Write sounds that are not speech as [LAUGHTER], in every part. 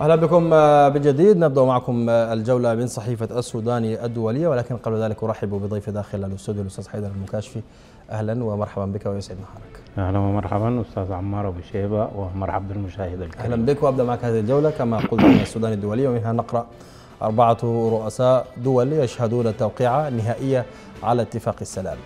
اهلا بكم آه، جديد نبدا معكم آه، الجوله من صحيفه السوداني الدوليه ولكن قبل ذلك ارحب بضيف داخل الاستوديو الاستاذ حيدر المكاشفي اهلا ومرحبا بك ويسعد نهارك. اهلا ومرحبا استاذ عمار ابو شيبه ومرحبا بالمشاهد الكريم. اهلا بك وابدا معك هذه الجوله كما قلت من السودان الدوليه ومنها نقرا اربعه رؤساء دول يشهدون توقيعه نهائيه على اتفاق السلام.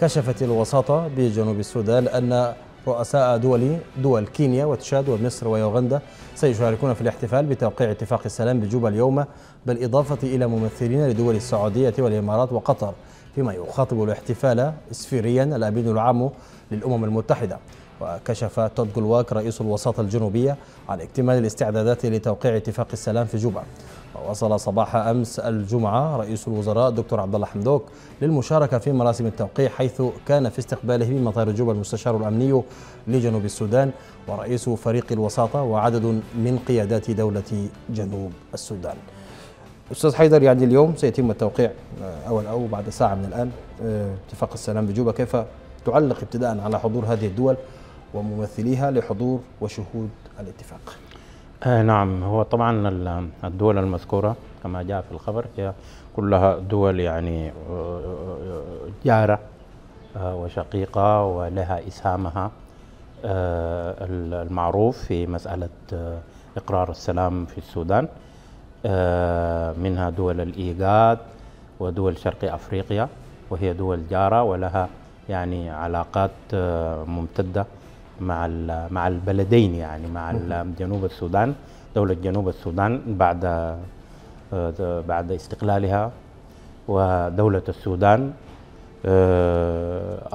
كشفت الوساطه بجنوب السودان ان رؤساء دول دول كينيا وتشاد ومصر ويوغندا سيشاركون في الاحتفال بتوقيع اتفاق السلام بجوبا اليوم بالإضافة إلى ممثلين لدول السعودية والإمارات وقطر فيما يخاطب الاحتفال اسفيريا الامين العام للامم المتحده وكشف تود جولواك رئيس الوساطة الجنوبية عن اكتمال الاستعدادات لتوقيع اتفاق السلام في جوبا ووصل صباح أمس الجمعة رئيس الوزراء الدكتور عبد الله حمدوك للمشاركة في مراسم التوقيع حيث كان في استقباله من مطار جوبا المستشار الأمني لجنوب السودان ورئيس فريق الوساطة وعدد من قيادات دولة جنوب السودان استاذ حيدر يعني اليوم سيتم التوقيع آه، اول او بعد ساعه من الان آه، اتفاق السلام بجوبه كيف تعلق ابتداء على حضور هذه الدول وممثليها لحضور وشهود الاتفاق آه نعم هو طبعا الدول المذكوره كما جاء في الخبر هي كلها دول يعني آه، جاره وشقيقه ولها اسهامها المعروف في مساله اقرار السلام في السودان آه، منها دول الإيجاد ودول شرق أفريقيا وهي دول جارة ولها يعني علاقات آه، ممتدة مع مع البلدين يعني مع جنوب السودان دولة جنوب السودان بعد آه، بعد استقلالها ودولة السودان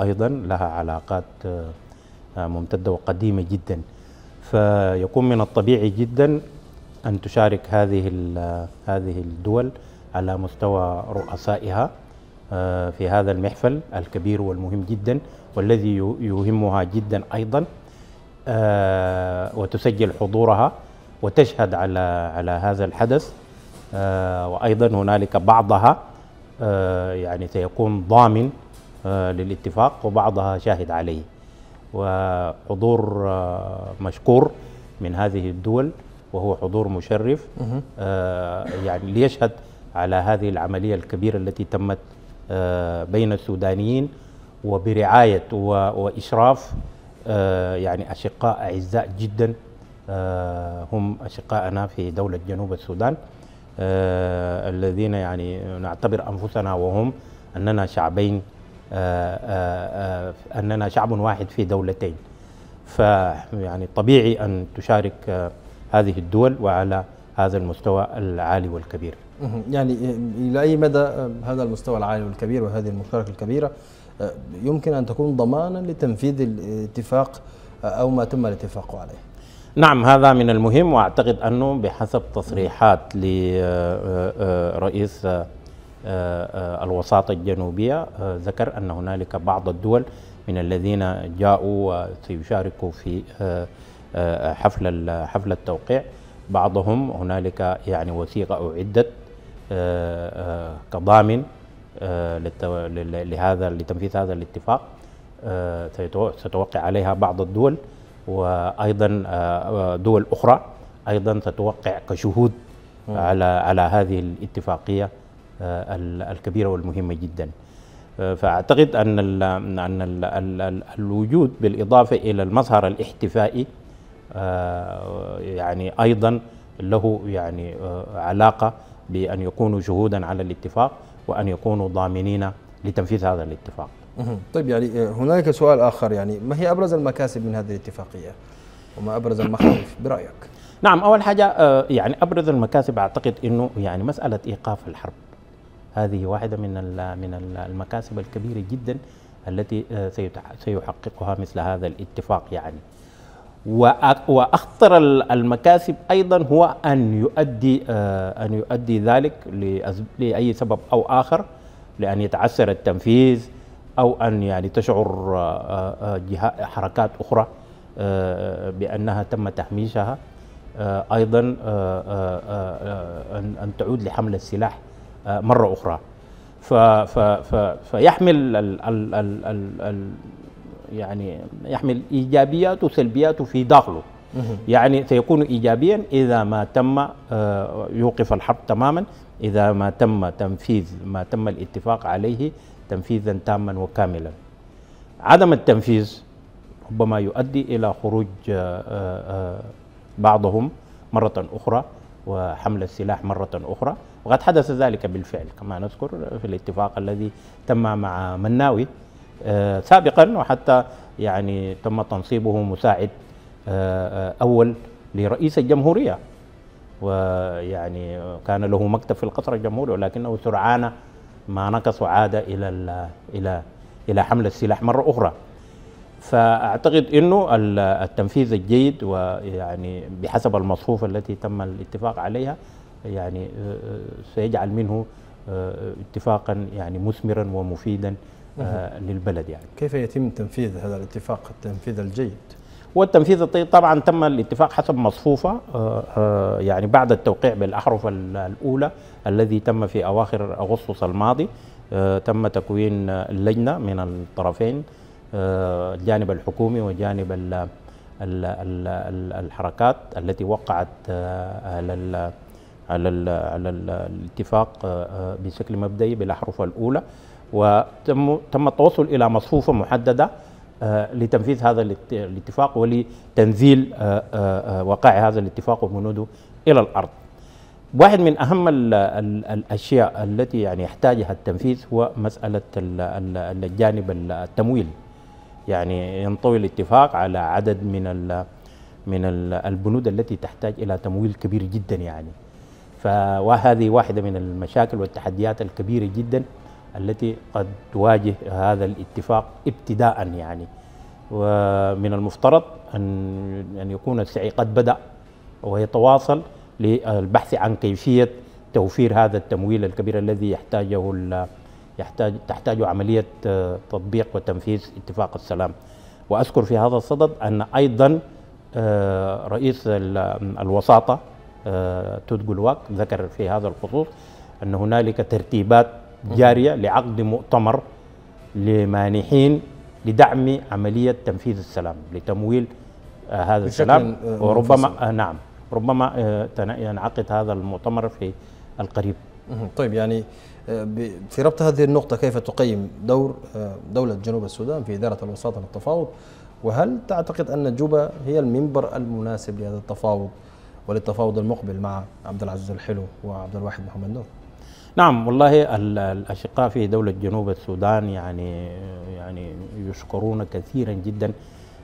أيضا لها علاقات ممتدة وقديمة جدا فيكون من الطبيعي جدا ان تشارك هذه هذه الدول على مستوى رؤسائها آه، في هذا المحفل الكبير والمهم جدا والذي يهمها جدا ايضا آه، وتسجل حضورها وتشهد على على هذا الحدث آه، وايضا هنالك بعضها يعني سيكون ضامن للاتفاق وبعضها شاهد عليه وحضور مشكور من هذه الدول وهو حضور مشرف آه، يعني ليشهد على هذه العملية الكبيرة التي تمت آه، بين السودانيين وبرعاية وإشراف آه، يعني أشقاء أعزاء جدا هم أشقاءنا في دولة جنوب السودان الذين يعني نعتبر أنفسنا وهم أننا شعبين أننا شعب واحد في دولتين فيعني طبيعي أن تشارك هذه الدول وعلى هذا المستوى العالي والكبير يعني إلى أي مدى هذا المستوى العالي والكبير وهذه المشاركة الكبيرة أه، يمكن أن تكون ضمانا لتنفيذ الاتفاق أه، أو ما تم الاتفاق عليه نعم هذا من المهم وأعتقد أنه بحسب تصريحات لرئيس أه، الوساطة الجنوبية ذكر أن هنالك بعض الدول من الذين جاءوا وسيشاركوا في آه، حفل حفل التوقيع بعضهم هنالك يعني وثيقه اعدت آه، آه، كضامن لهذا لتنفيذ هذا الاتفاق ستوقع عليها بعض الدول وايضا دول اخرى ايضا ستوقع كشهود على على هذه الاتفاقيه الكبيره والمهمه جدا فاعتقد ان ان الوجود بالاضافه الى المظهر الاحتفائي آه، يعني أيضا له يعني آه، علاقة بأن يكونوا شهودا على الاتفاق وأن يكونوا ضامنين لتنفيذ هذا الاتفاق طيب يعني آه، هناك سؤال آخر يعني ما هي أبرز المكاسب من هذه الاتفاقية وما أبرز المخاوف [COUGHS] برأيك نعم أول حاجة يعني أبرز المكاسب أعتقد أنه يعني مسألة إيقاف الحرب هذه واحدة من من المكاسب الكبيرة جدا التي سيحققها مثل هذا الاتفاق يعني واخطر المكاسب ايضا هو ان يؤدي آه، ان يؤدي ذلك لاي سبب او اخر لان يتعسر التنفيذ او ان يعني تشعر آه، آه، حركات اخرى بانها تم تهميشها ايضا ان تعود لحمل السلاح مره اخرى فيحمل يعني يحمل إيجابيات وسلبيات في داخله يعني سيكون إيجابيا إذا ما تم آه، يوقف الحرب تماما إذا ما تم تنفيذ ما تم الاتفاق عليه تنفيذا تاما وكاملا عدم التنفيذ ربما يؤدي إلى خروج آه، آه، بعضهم مرة أخرى وحمل السلاح مرة أخرى وقد حدث ذلك بالفعل كما نذكر في الاتفاق الذي تم مع مناوي آه، سابقا وحتى يعني تم تنصيبه مساعد آه، آه، أول لرئيس الجمهورية ويعني كان له مكتب في القصر الجمهوري ولكنه سرعان ما نقص وعاد إلى إلى إلى حمل السلاح مرة أخرى فأعتقد أنه التنفيذ الجيد ويعني بحسب المصفوفة التي تم الاتفاق عليها يعني سيجعل منه اتفاقا يعني مثمرا ومفيدا آه، للبلد يعني كيف يتم تنفيذ هذا الاتفاق التنفيذ الجيد؟ والتنفيذ الطيب طبعا تم الاتفاق حسب مصفوفة آه، آه، يعني بعد التوقيع بالأحرف الأولى الذي تم في أواخر أغسطس الماضي تم تكوين اللجنة من الطرفين الجانب الحكومي وجانب الحركات التي وقعت على على الاتفاق آه، آه، بشكل مبدئي بالاحرف الاولى وتم تم التوصل الى مصفوفه محدده آه، لتنفيذ هذا الاتفاق ولتنزيل وقائع هذا الاتفاق وبنوده الى الارض. واحد من اهم الاشياء التي يعني يحتاجها التنفيذ هو مساله الجانب التمويل يعني ينطوي الاتفاق على عدد من من البنود التي تحتاج الى تمويل كبير جدا يعني فهذه واحدة من المشاكل والتحديات الكبيرة جدا التي قد تواجه هذا الاتفاق ابتداء يعني ومن المفترض أن أن يكون السعي قد بدأ ويتواصل للبحث عن كيفية توفير هذا التمويل الكبير الذي يحتاجه يحتاج تحتاج عملية تطبيق وتنفيذ اتفاق السلام وأذكر في هذا الصدد أن أيضا آه، رئيس الوساطة آه، تدقو الوقت ذكر في هذا الخصوص أن هنالك ترتيبات جارية لعقد مؤتمر لمانحين لدعم عملية تنفيذ السلام لتمويل آه، هذا السلام آه، وربما نعم ربما ينعقد هذا المؤتمر في القريب طيب يعني في ربط هذه النقطة كيف تقيم دور دولة جنوب السودان في إدارة الوساطة للتفاوض وهل تعتقد أن جوبا هي المنبر المناسب لهذا التفاوض وللتفاوض المقبل مع عبد العزيز الحلو وعبد الواحد محمد نور نعم والله الاشقاء في دوله جنوب السودان يعني يعني يشكرون كثيرا جدا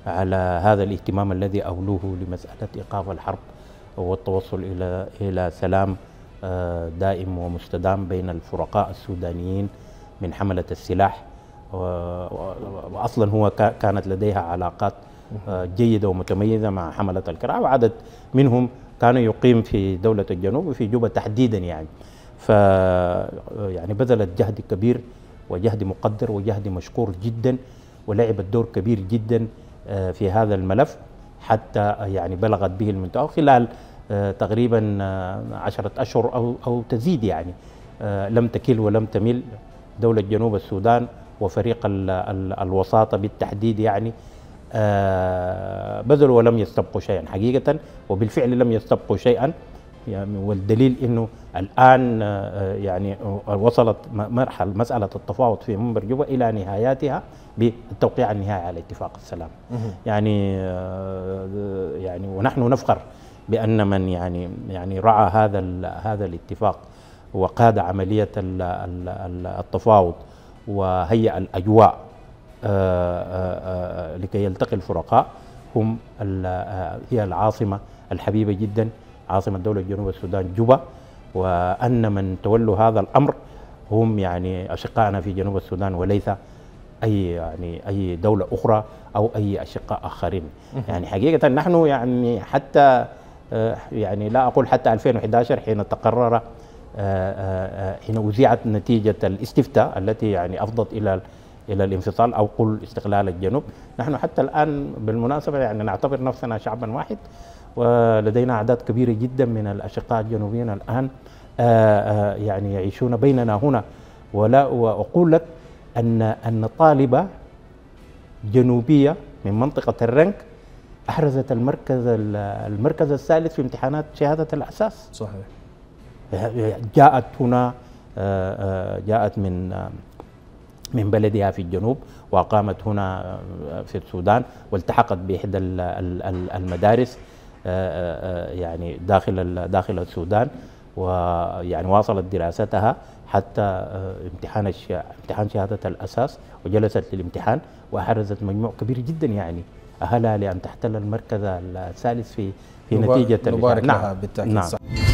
على هذا الاهتمام الذي اولوه لمساله ايقاف الحرب والتوصل الى الى سلام آه، دائم ومستدام بين الفرقاء السودانيين من حمله السلاح واصلا هو كانت لديها علاقات آه، جيده ومتميزه مع حمله الكراع وعدد منهم كان يقيم في دولة الجنوب وفي جوبا تحديدا يعني ف يعني بذلت جهد كبير وجهد مقدر وجهد مشكور جدا ولعبت دور كبير جدا آه، في هذا الملف حتى آه، يعني بلغت به المنطقة خلال آه، تقريبا عشرة أشهر أو, أو تزيد يعني لم تكل ولم تمل دولة جنوب السودان وفريق الوساطة بالتحديد يعني آه، بذلوا ولم يستبقوا شيئا حقيقة وبالفعل لم يستبقوا شيئا يعني والدليل انه الان آه، يعني آه، وصلت مرحله مساله التفاوض في منبر جوبا الى نهاياتها بالتوقيع النهائي على اتفاق السلام يعني يعني ونحن نفخر بان من يعني يعني رعى هذا هذا الاتفاق وقاد عمليه التفاوض وهيئ الاجواء آه، آه، آه، لكي يلتقي الفرقاء هم هي العاصمة الحبيبة جدا عاصمة دولة جنوب السودان جوبا وأن من تولوا هذا الأمر هم يعني أشقائنا في جنوب السودان وليس أي يعني أي دولة أخرى أو أي أشقاء آخرين يعني حقيقة نحن يعني حتى يعني لا أقول حتى 2011 حين تقرر حين أذيعت نتيجة الاستفتاء التي يعني أفضت إلى الى الانفصال او قل استقلال الجنوب، نحن حتى الان بالمناسبه يعني نعتبر نفسنا شعبا واحد ولدينا اعداد كبيره جدا من الاشقاء الجنوبيين الان آه، آه، يعني يعيشون بيننا هنا ولا واقول لك ان ان طالبه جنوبيه من منطقه الرنك احرزت المركز المركز الثالث في امتحانات شهاده الاساس صحيح جاءت هنا آه، جاءت من من بلدها في الجنوب وقامت هنا آه، في السودان والتحقت بإحدى المدارس آه، آه، يعني داخل داخل السودان ويعني واصلت دراستها حتى امتحان امتحان شهاده الاساس وجلست للامتحان واحرزت مجموع كبير جدا يعني اهلها لان تحتل المركز الثالث في في نتيجه نبارك نعم بالتاكيد نعم. صح.